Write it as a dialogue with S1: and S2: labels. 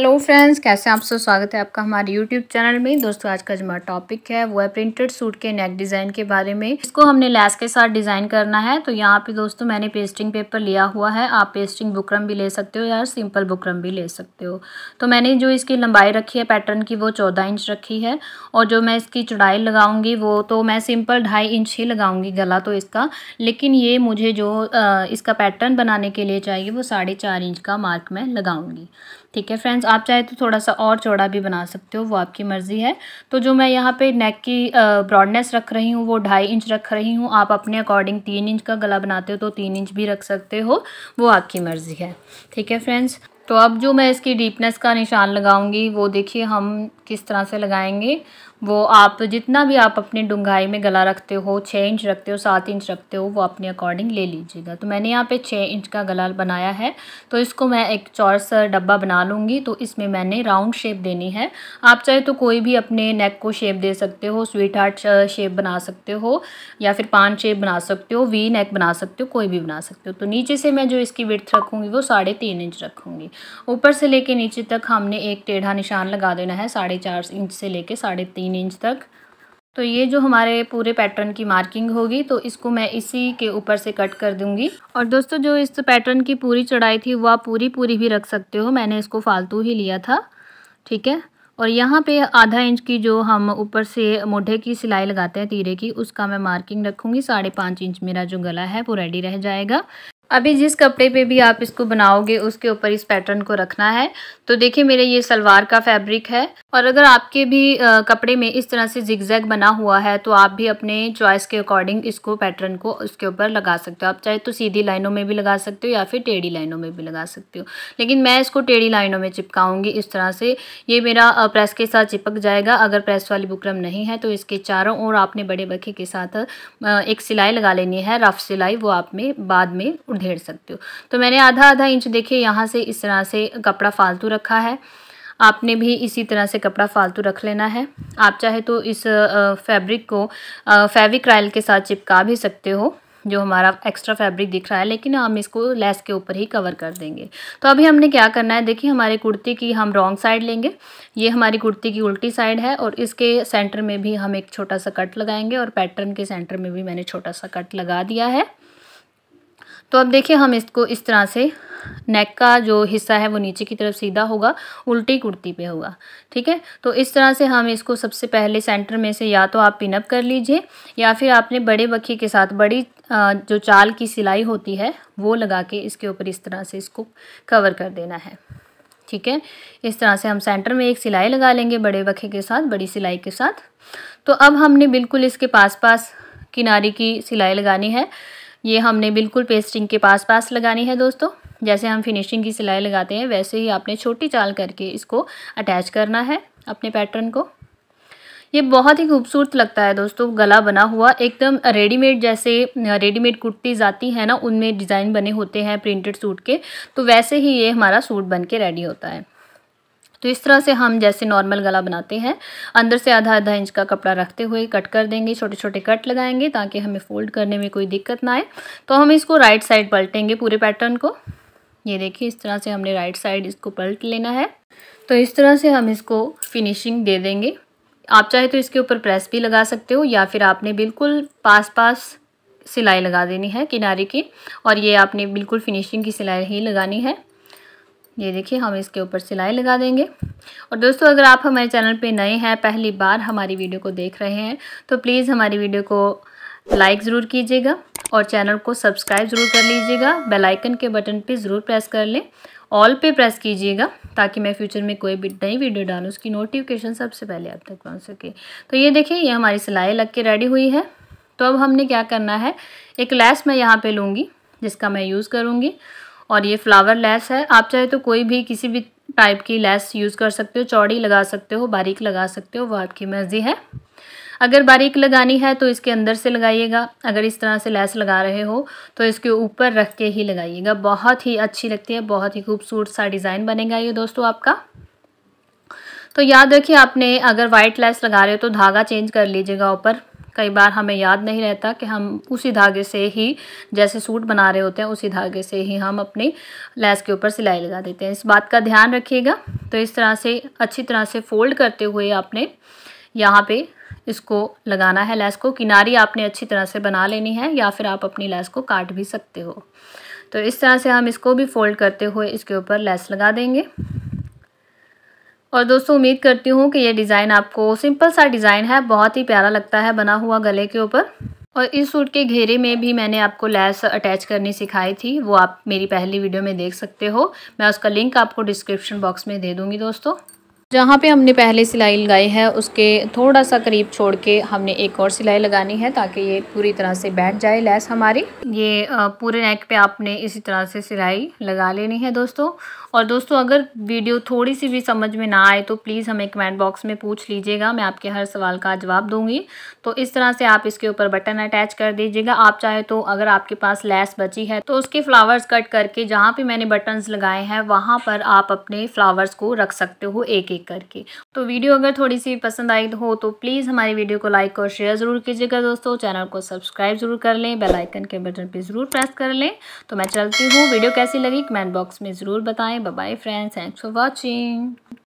S1: hello friends कैसे आप सब स्वागत है आपका हमारे यूट्यूब चैनल में दोस्तों आज का जो हमारा टॉपिक है वो है प्रिंटेड सूट के नेक डिज़ाइन के बारे में इसको हमने लैस के साथ डिज़ाइन करना है तो यहाँ पे दोस्तों मैंने पेस्टिंग पेपर लिया हुआ है आप पेस्टिंग बुकरम भी ले सकते हो या सिंपल बुकरम भी ले सकते हो तो मैंने जो इसकी लंबाई रखी है पैटर्न की वो चौदह इंच रखी है और जो मैं इसकी चौड़ाई लगाऊंगी वो तो मैं सिंपल ढाई इंच ही लगाऊंगी गला तो इसका लेकिन ये मुझे जो इसका पैटर्न बनाने के लिए चाहिए वो साढ़े इंच का मार्क मैं लगाऊँगी ठीक है फ्रेंड्स आप चाहे तो थोड़ा सा और चौड़ा भी बना सकते हो वो आपकी मर्ज़ी है तो जो मैं यहाँ पे नेक की ब्रॉडनेस रख रही हूँ वो ढाई इंच रख रही हूँ आप अपने अकॉर्डिंग तीन इंच का गला बनाते हो तो तीन इंच भी रख सकते हो वो आपकी मर्ज़ी है ठीक है फ्रेंड्स तो अब जो मैं इसकी डीपनेस का निशान लगाऊंगी वो देखिए हम किस तरह से लगाएंगे वो आप जितना भी आप अपने डूंगाई में गला रखते हो छः इंच रखते हो सात इंच रखते हो वो अपने अकॉर्डिंग ले लीजिएगा तो मैंने यहाँ पे छः इंच का गला बनाया है तो इसको मैं एक चौरस डब्बा बना लूँगी तो इसमें मैंने राउंड शेप देनी है आप चाहे तो कोई भी अपने नेक को शेप दे सकते हो स्वीट हार्ट शेप बना सकते हो या फिर पान शेप बना सकते हो वी नेक बना सकते हो कोई भी बना सकते हो तो नीचे से मैं जो इसकी विर्थ रखूँगी वो साढ़े तीन इंच रखूँगी ऊपर से लेके नीचे तक हमने एक टेढ़ा निशान लगा देना है साढ़े चार इंच से लेके साढ़े तीन इंच तक तो ये जो हमारे पूरे पैटर्न की मार्किंग होगी तो इसको मैं इसी के ऊपर से कट कर दूंगी और दोस्तों जो इस पैटर्न की पूरी चढ़ाई थी वह पूरी पूरी भी रख सकते हो मैंने इसको फालतू ही लिया था ठीक है और यहाँ पे आधा इंच की जो हम ऊपर से मोढ़े की सिलाई लगाते हैं तीरे की उसका मैं मार्किंग रखूँगी साढ़े पाँच इंच मेरा जो गला है वो रेडी रह जाएगा अभी जिस कपड़े पे भी आप इसको बनाओगे उसके ऊपर इस पैटर्न को रखना है तो देखिए मेरे ये सलवार का फैब्रिक है और अगर आपके भी कपड़े में इस तरह से जिगजैग बना हुआ है तो आप भी अपने चॉइस के अकॉर्डिंग इसको पैटर्न को उसके ऊपर लगा सकते हो आप चाहे तो सीधी लाइनों में भी लगा सकते हो या फिर टेढ़ी लाइनों में भी लगा सकते हो लेकिन मैं इसको टेढ़ी लाइनों में चिपकाऊँगी इस तरह से ये मेरा प्रेस के साथ चिपक जाएगा अगर प्रेस वाली बुकरम नहीं है तो इसके चारों ओर आपने बड़े बखे के साथ एक सिलाई लगा लेनी है रफ सिलाई वो आप में बाद में घेर सकते हो तो मैंने आधा आधा इंच देखिए यहाँ से इस तरह से कपड़ा फालतू रखा है आपने भी इसी तरह से कपड़ा फालतू रख लेना है आप चाहे तो इस फैब्रिक को फैब्रिक रायल के साथ चिपका भी सकते हो जो हमारा एक्स्ट्रा फैब्रिक दिख रहा है लेकिन हम इसको लेस के ऊपर ही कवर कर देंगे तो अभी हमने क्या करना है देखिए हमारी कुर्ती की हम रॉन्ग साइड लेंगे ये हमारी कुर्ती की उल्टी साइड है और इसके सेंटर में भी हम एक छोटा सा कट लगाएंगे और पैटर्न के सेंटर में भी मैंने छोटा सा कट लगा दिया है तो अब देखिए हम इसको इस तरह से नेक का जो हिस्सा है वो नीचे की तरफ सीधा होगा उल्टी कुर्ती पे होगा ठीक है तो इस तरह से हम इसको सबसे पहले सेंटर में से या तो आप पिनअप कर लीजिए या फिर आपने बड़े बखी के साथ बड़ी जो चाल की सिलाई होती है वो लगा के इसके ऊपर इस तरह से इसको कवर कर देना है ठीक है इस तरह से हम सेंटर में एक सिलाई लगा लेंगे बड़े बखे के साथ बड़ी सिलाई के साथ तो अब हमने बिल्कुल इसके पास पास किनारे की सिलाई लगानी है ये हमने बिल्कुल पेस्टिंग के पास पास लगानी है दोस्तों जैसे हम फिनिशिंग की सिलाई लगाते हैं वैसे ही आपने छोटी चाल करके इसको अटैच करना है अपने पैटर्न को ये बहुत ही खूबसूरत लगता है दोस्तों गला बना हुआ एकदम रेडीमेड जैसे रेडीमेड कुर्तीज़ आती हैं ना उनमें डिज़ाइन बने होते हैं प्रिंटेड सूट के तो वैसे ही ये हमारा सूट बन के रेडी होता है तो इस तरह से हम जैसे नॉर्मल गला बनाते हैं अंदर से आधा आधा इंच का कपड़ा रखते हुए कट कर देंगे छोटे छोटे कट लगाएंगे ताकि हमें फोल्ड करने में कोई दिक्कत ना आए तो हम इसको राइट साइड पलटेंगे पूरे पैटर्न को ये देखिए इस तरह से हमने राइट साइड इसको पलट लेना है तो इस तरह से हम इसको फिनिशिंग दे देंगे आप चाहे तो इसके ऊपर प्रेस भी लगा सकते हो या फिर आपने बिल्कुल पास पास सिलाई लगा देनी है किनारे की और ये आपने बिल्कुल फिनिशिंग की सिलाई ही लगानी है ये देखिए हम इसके ऊपर सिलाई लगा देंगे और दोस्तों अगर आप हमारे चैनल पे नए हैं पहली बार हमारी वीडियो को देख रहे हैं तो प्लीज़ हमारी वीडियो को लाइक ज़रूर कीजिएगा और चैनल को सब्सक्राइब ज़रूर कर लीजिएगा बेल आइकन के बटन पे ज़रूर प्रेस कर लें ऑल पे प्रेस कीजिएगा ताकि मैं फ्यूचर में कोई भी नई वीडियो डालूँ उसकी नोटिफिकेशन सबसे पहले आप तक पहुँच सके तो ये देखिए ये हमारी सिलाई लग के रेडी हुई है तो अब हमने क्या करना है एक लैस मैं यहाँ पर लूँगी जिसका मैं यूज़ करूँगी और ये फ्लावर लेस है आप चाहे तो कोई भी किसी भी टाइप की लेस यूज़ कर सकते हो चौड़ी लगा सकते हो बारीक लगा सकते हो वो आपकी मर्ज़ी है अगर बारीक लगानी है तो इसके अंदर से लगाइएगा अगर इस तरह से लेस लगा रहे हो तो इसके ऊपर रख के ही लगाइएगा बहुत ही अच्छी लगती है बहुत ही खूबसूरत सा डिज़ाइन बनेगा ये दोस्तों आपका तो याद रखिए आपने अगर वाइट लेस लगा रहे हो तो धागा चेंज कर लीजिएगा ऊपर कई बार हमें याद नहीं रहता कि हम उसी धागे से ही जैसे सूट बना रहे होते हैं उसी धागे से ही हम अपनी लैस के ऊपर सिलाई लगा देते हैं इस बात का ध्यान रखिएगा तो इस तरह से अच्छी तरह से फोल्ड करते हुए आपने यहाँ पे इसको लगाना है लैस को किनारी आपने अच्छी तरह से बना लेनी है या फिर आप अपनी लैस को काट भी सकते हो तो इस तरह से हम इसको भी फोल्ड करते हुए इसके ऊपर लैस लगा देंगे और दोस्तों उम्मीद करती हूँ कि ये डिज़ाइन आपको सिंपल सा डिज़ाइन है बहुत ही प्यारा लगता है बना हुआ गले के ऊपर और इस सूट के घेरे में भी मैंने आपको लैस अटैच करनी सिखाई थी वो आप मेरी पहली वीडियो में देख सकते हो मैं उसका लिंक आपको डिस्क्रिप्शन बॉक्स में दे दूँगी दोस्तों जहाँ पे हमने पहले सिलाई लगाई है उसके थोड़ा सा करीब छोड़ के हमने एक और सिलाई लगानी है ताकि ये पूरी तरह से बैठ जाए लैस हमारी ये पूरे नेक पे आपने इसी तरह से सिलाई लगा लेनी है दोस्तों और दोस्तों अगर वीडियो थोड़ी सी भी समझ में ना आए तो प्लीज़ हमें कमेंट बॉक्स में पूछ लीजिएगा मैं आपके हर सवाल का जवाब दूंगी तो इस तरह से आप इसके ऊपर बटन अटैच कर दीजिएगा आप चाहे तो अगर आपके पास लैस बची है तो उसके फ्लावर्स कट करके जहाँ पर मैंने बटन्स लगाए हैं वहाँ पर आप अपने फ्लावर्स को रख सकते हो एक एक देख करके तो वीडियो अगर थोड़ी सी पसंद आई हो तो प्लीज़ हमारी वीडियो को लाइक और शेयर ज़रूर कीजिएगा दोस्तों चैनल को सब्सक्राइब ज़रूर कर लें बेलाइकन के बटन पर ज़रूर प्रेस कर लें तो मैं चलती हूँ वीडियो कैसी लगी कमेंट बॉक्स में ज़रूर बताएं bye friends thanks for watching